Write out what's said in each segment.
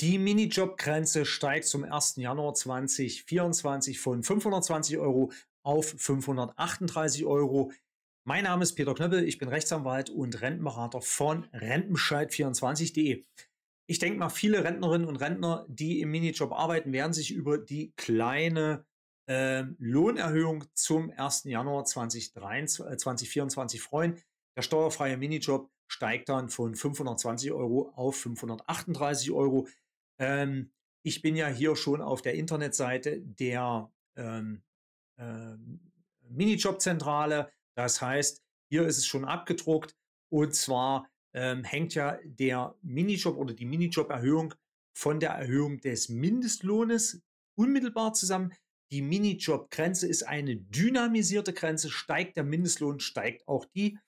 Die Minijobgrenze steigt zum 1. Januar 2024 von 520 Euro auf 538 Euro. Mein Name ist Peter Knöppel, ich bin Rechtsanwalt und Rentenberater von rentenbescheid24.de. Ich denke mal, viele Rentnerinnen und Rentner, die im Minijob arbeiten, werden sich über die kleine äh, Lohnerhöhung zum 1. Januar 2023, 2024 äh, freuen. Der steuerfreie Minijob steigt dann von 520 Euro auf 538 Euro. Ähm, ich bin ja hier schon auf der Internetseite der ähm, äh, Minijobzentrale. Das heißt, hier ist es schon abgedruckt und zwar ähm, hängt ja der Minijob oder die Minijob-Erhöhung von der Erhöhung des Mindestlohnes unmittelbar zusammen. Die Minijob-Grenze ist eine dynamisierte Grenze. Steigt der Mindestlohn, steigt auch die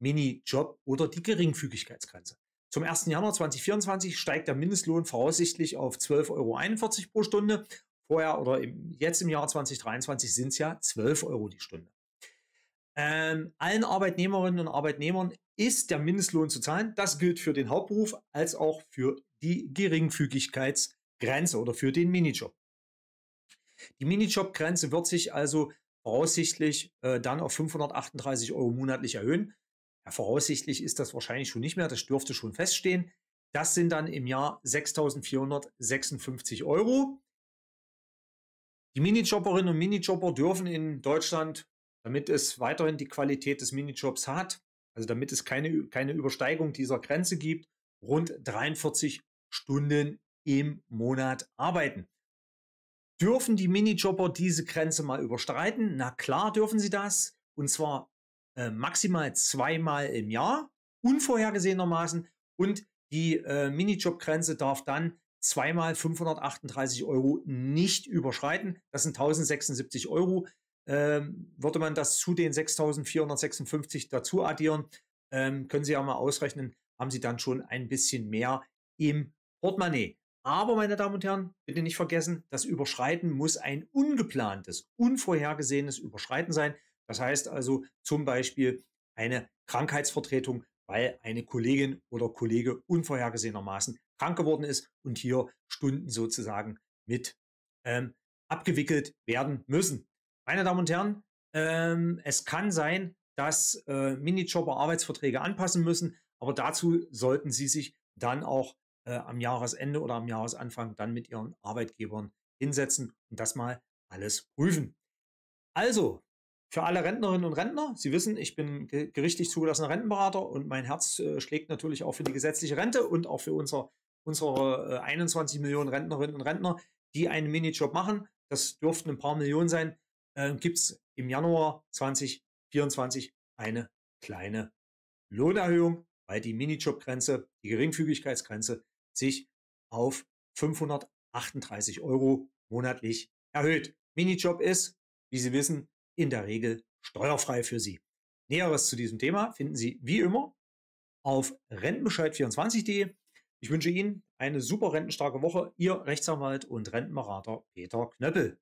Minijob- oder die Geringfügigkeitsgrenze. Zum 1. Januar 2024 steigt der Mindestlohn voraussichtlich auf 12,41 Euro pro Stunde. Vorher oder im, jetzt im Jahr 2023 sind es ja 12 Euro die Stunde. Ähm, allen Arbeitnehmerinnen und Arbeitnehmern ist der Mindestlohn zu zahlen. Das gilt für den Hauptberuf als auch für die Geringfügigkeitsgrenze oder für den Minijob. Die Minijobgrenze wird sich also voraussichtlich äh, dann auf 538 Euro monatlich erhöhen voraussichtlich ist das wahrscheinlich schon nicht mehr, das dürfte schon feststehen. Das sind dann im Jahr 6.456 Euro. Die Minijobberinnen und Minijobber dürfen in Deutschland, damit es weiterhin die Qualität des Minijobs hat, also damit es keine, keine Übersteigung dieser Grenze gibt, rund 43 Stunden im Monat arbeiten. Dürfen die Minijobber diese Grenze mal überstreiten? Na klar dürfen sie das. Und zwar äh, maximal zweimal im Jahr, unvorhergesehenermaßen. Und die äh, Minijobgrenze darf dann zweimal 538 Euro nicht überschreiten. Das sind 1076 Euro. Ähm, würde man das zu den 6456 dazu addieren, ähm, können Sie ja mal ausrechnen, haben Sie dann schon ein bisschen mehr im Portemonnaie. Aber, meine Damen und Herren, bitte nicht vergessen, das Überschreiten muss ein ungeplantes, unvorhergesehenes Überschreiten sein. Das heißt also zum Beispiel eine Krankheitsvertretung, weil eine Kollegin oder Kollege unvorhergesehenermaßen krank geworden ist und hier Stunden sozusagen mit ähm, abgewickelt werden müssen. Meine Damen und Herren, ähm, es kann sein, dass äh, Minijobber Arbeitsverträge anpassen müssen, aber dazu sollten Sie sich dann auch äh, am Jahresende oder am Jahresanfang dann mit Ihren Arbeitgebern hinsetzen und das mal alles prüfen. Also, für alle Rentnerinnen und Rentner, Sie wissen, ich bin gerichtlich zugelassener Rentenberater und mein Herz äh, schlägt natürlich auch für die gesetzliche Rente und auch für unser, unsere äh, 21 Millionen Rentnerinnen und Rentner, die einen Minijob machen. Das dürften ein paar Millionen sein. Äh, Gibt es im Januar 2024 eine kleine Lohnerhöhung, weil die Minijobgrenze, die Geringfügigkeitsgrenze sich auf 538 Euro monatlich erhöht. Minijob ist, wie Sie wissen, in der Regel steuerfrei für Sie. Näheres zu diesem Thema finden Sie wie immer auf rentenbescheid24.de. Ich wünsche Ihnen eine super rentenstarke Woche. Ihr Rechtsanwalt und Rentenberater Peter Knöppel.